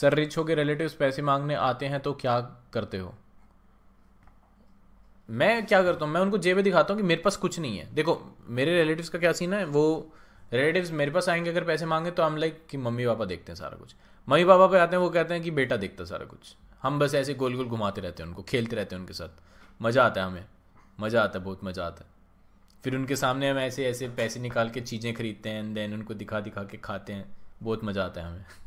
sir rich हो के relative पैसे मांगने आते हैं तो क्या करते हो मैं क्या करता हूँ मैं उनको जेबे दिखाता हूँ कि मेरे पास कुछ नहीं है देखो मेरे रिलेटिव्स का क्या सीन है वो रिलेटिव्स मेरे पास आएंगे अगर पैसे मांगे तो हम लाइक कि मम्मी पापा देखते हैं सारा कुछ मम्मी पापा पे आते हैं वो कहते हैं कि बेटा देखता है सारा कुछ हम बस ऐसे गोल गोल घुमाते रहते हैं उनको खेलते रहते हैं उनके साथ मज़ा आता है हमें मज़ा आता है बहुत मज़ा आता है फिर उनके सामने हम ऐसे ऐसे पैसे निकाल के चीज़ें खरीदते हैं देन उनको दिखा दिखा के खाते हैं बहुत मज़ा आता है हमें